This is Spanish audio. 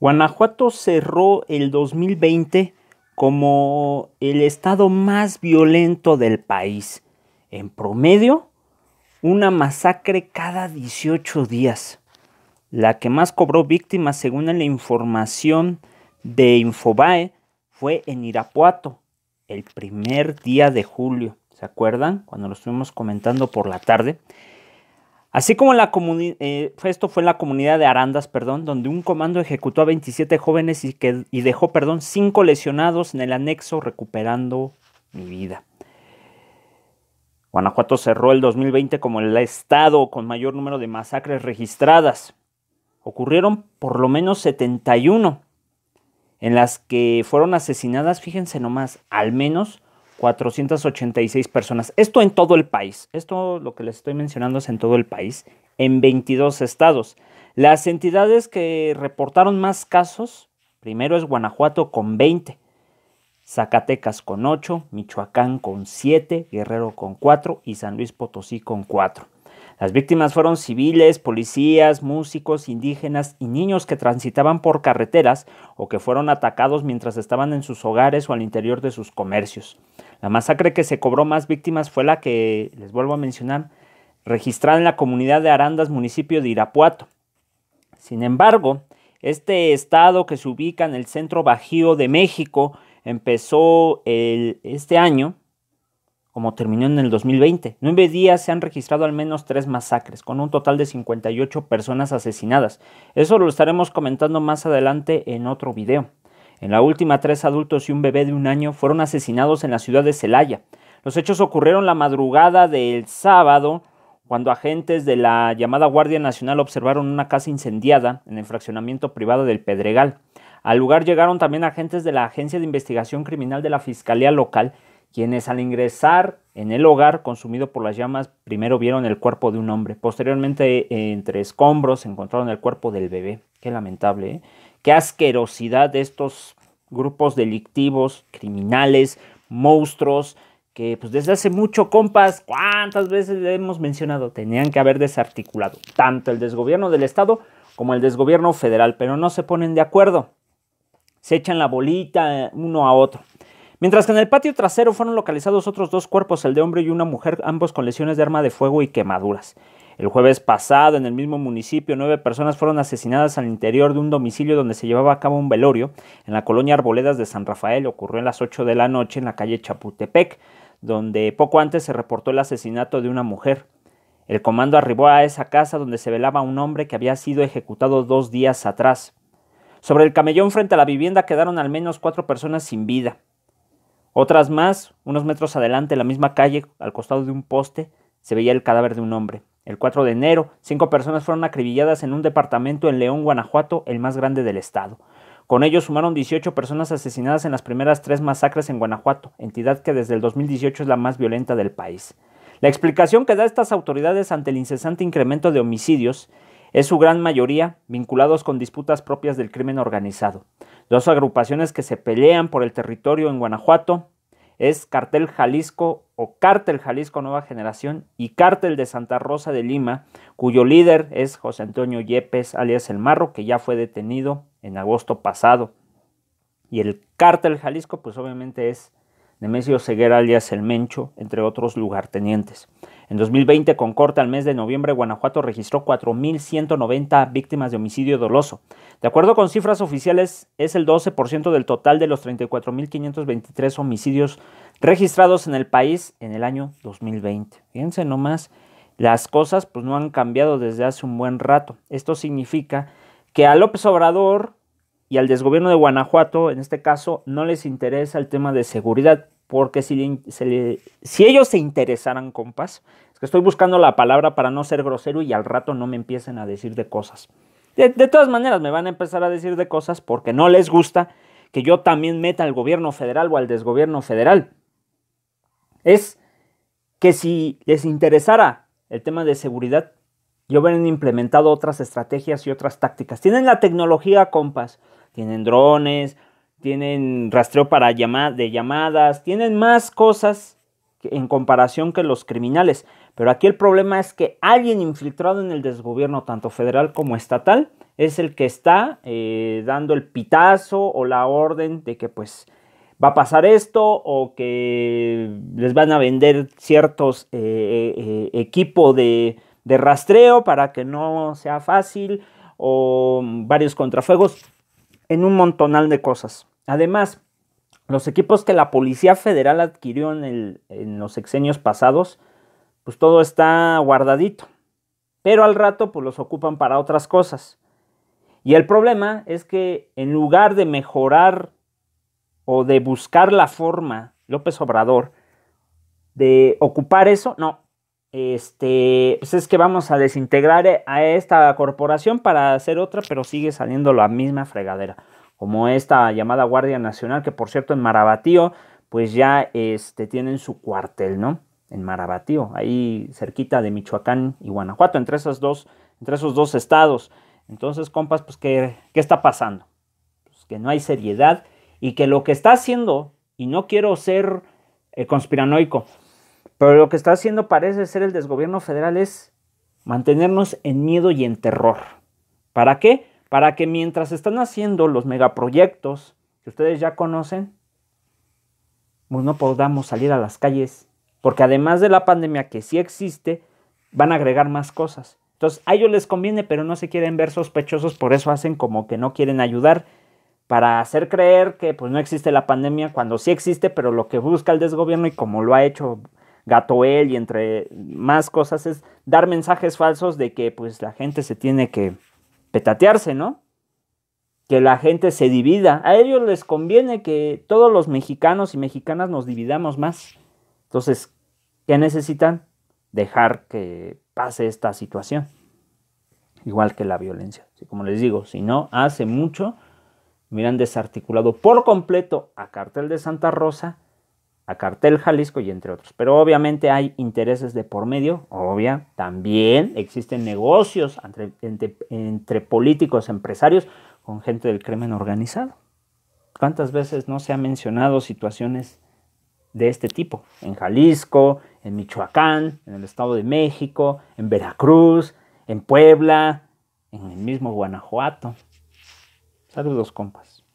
Guanajuato cerró el 2020 como el estado más violento del país. En promedio, una masacre cada 18 días. La que más cobró víctimas, según la información de Infobae, fue en Irapuato, el primer día de julio. ¿Se acuerdan? Cuando lo estuvimos comentando por la tarde. Así como la eh, esto fue en la comunidad de Arandas, perdón, donde un comando ejecutó a 27 jóvenes y, que y dejó, perdón, 5 lesionados en el anexo recuperando mi vida. Guanajuato cerró el 2020 como el estado con mayor número de masacres registradas. Ocurrieron por lo menos 71 en las que fueron asesinadas, fíjense nomás, al menos 486 personas. Esto en todo el país. Esto lo que les estoy mencionando es en todo el país, en 22 estados. Las entidades que reportaron más casos, primero es Guanajuato con 20, Zacatecas con 8, Michoacán con 7, Guerrero con 4 y San Luis Potosí con 4. Las víctimas fueron civiles, policías, músicos, indígenas y niños que transitaban por carreteras o que fueron atacados mientras estaban en sus hogares o al interior de sus comercios. La masacre que se cobró más víctimas fue la que, les vuelvo a mencionar, registrada en la comunidad de Arandas, municipio de Irapuato. Sin embargo, este estado que se ubica en el centro bajío de México empezó este año como terminó en el 2020. Nueve días se han registrado al menos tres masacres, con un total de 58 personas asesinadas. Eso lo estaremos comentando más adelante en otro video. En la última, tres adultos y un bebé de un año fueron asesinados en la ciudad de Celaya. Los hechos ocurrieron la madrugada del sábado, cuando agentes de la llamada Guardia Nacional observaron una casa incendiada en el fraccionamiento privado del Pedregal. Al lugar llegaron también agentes de la Agencia de Investigación Criminal de la Fiscalía Local quienes al ingresar en el hogar consumido por las llamas primero vieron el cuerpo de un hombre, posteriormente eh, entre escombros encontraron el cuerpo del bebé. Qué lamentable, ¿eh? qué asquerosidad de estos grupos delictivos, criminales, monstruos, que pues desde hace mucho, compas, cuántas veces hemos mencionado, tenían que haber desarticulado tanto el desgobierno del Estado como el desgobierno federal, pero no se ponen de acuerdo. Se echan la bolita eh, uno a otro. Mientras que en el patio trasero fueron localizados otros dos cuerpos, el de hombre y una mujer, ambos con lesiones de arma de fuego y quemaduras. El jueves pasado, en el mismo municipio, nueve personas fueron asesinadas al interior de un domicilio donde se llevaba a cabo un velorio, en la colonia Arboledas de San Rafael. Ocurrió a las 8 de la noche en la calle Chapultepec, donde poco antes se reportó el asesinato de una mujer. El comando arribó a esa casa donde se velaba un hombre que había sido ejecutado dos días atrás. Sobre el camellón frente a la vivienda quedaron al menos cuatro personas sin vida. Otras más, unos metros adelante, en la misma calle, al costado de un poste, se veía el cadáver de un hombre. El 4 de enero, cinco personas fueron acribilladas en un departamento en León, Guanajuato, el más grande del estado. Con ello sumaron 18 personas asesinadas en las primeras tres masacres en Guanajuato, entidad que desde el 2018 es la más violenta del país. La explicación que da estas autoridades ante el incesante incremento de homicidios es su gran mayoría vinculados con disputas propias del crimen organizado. Dos agrupaciones que se pelean por el territorio en Guanajuato es Cartel Jalisco o Cartel Jalisco Nueva Generación y Cartel de Santa Rosa de Lima, cuyo líder es José Antonio Yepes, alias El Marro, que ya fue detenido en agosto pasado. Y el Cartel Jalisco, pues obviamente es Nemesio Ceguera alias El Mencho, entre otros lugartenientes. En 2020, con corte al mes de noviembre, Guanajuato registró 4.190 víctimas de homicidio doloso. De acuerdo con cifras oficiales, es el 12% del total de los 34.523 homicidios registrados en el país en el año 2020. Fíjense nomás, las cosas pues, no han cambiado desde hace un buen rato. Esto significa que a López Obrador y al desgobierno de Guanajuato, en este caso, no les interesa el tema de seguridad, porque si, ellos se interesaran, compas, es que estoy buscando la palabra para no ser grosero y al rato no me empiecen a decir de cosas. De, todas maneras, me van a empezar a decir de cosas porque no les gusta que yo también meta al gobierno federal o al desgobierno federal. Es que si les interesara el tema de seguridad, yo hubieran implementado otras estrategias y otras tácticas. Tienen la tecnología, compas tienen drones, tienen rastreo para de llamadas, tienen más cosas en comparación que los criminales. Pero aquí el problema es que alguien infiltrado en el desgobierno, tanto federal como estatal, es el que está eh, dando el pitazo o la orden de que pues va a pasar esto o que les van a vender ciertos equipos eh, eh, equipo de, de rastreo para que no sea fácil o varios contrafuegos en un montonal de cosas. Además, los equipos que la Policía Federal adquirió en, los sexenios pasados, pues todo está guardadito. Pero al rato, pues los ocupan para otras cosas. Y el problema es que en lugar de mejorar o de buscar la forma, López Obrador, de ocupar eso, no, este, pues es que vamos a desintegrar eh, a esta corporación para hacer otra, pero sigue saliendo la misma fregadera, como esta llamada Guardia Nacional, que por cierto en Marabatío, pues ya este, tienen su cuartel, ¿no? En Marabatío, ahí cerquita de Michoacán y Guanajuato, entre esos dos, entre esos dos estados. Entonces, compas, pues, ¿qué, qué está pasando? Pues que no hay seriedad y que lo que está haciendo, y no quiero ser eh, conspiranoico, pero lo que está haciendo parece ser el desgobierno federal es mantenernos en miedo y en terror. ¿Para qué? Para que mientras están haciendo los megaproyectos que ustedes ya conocen, pues no podamos salir a las calles. Porque además de la pandemia que sí existe, van a agregar más cosas. Entonces, a ellos les conviene, pero no se quieren ver sospechosos, por eso hacen como que no quieren ayudar para hacer creer que pues no existe la pandemia cuando sí existe, pero lo que busca el desgobierno y como lo ha hecho Gatoel y entre más cosas, es dar mensajes falsos de que pues la gente se tiene que petatearse, ¿no? Que la gente se divida. A ellos les conviene que todos los mexicanos y mexicanas nos dividamos más. Entonces, ¿qué necesitan? Dejar que pase esta situación. Igual que la violencia. Como les digo, si no, hace mucho miran, desarticulado por completo a Cartel de Santa Rosa a Cartel Jalisco y entre otros. Pero obviamente hay intereses de por medio, obvia, también existen negocios entre, entre, políticos, empresarios, con gente del crimen organizado. ¿Cuántas veces no se han mencionado situaciones de este tipo? En Jalisco, en Michoacán, en el Estado de México, en Veracruz, en Puebla, en el mismo Guanajuato. Saludos, compas.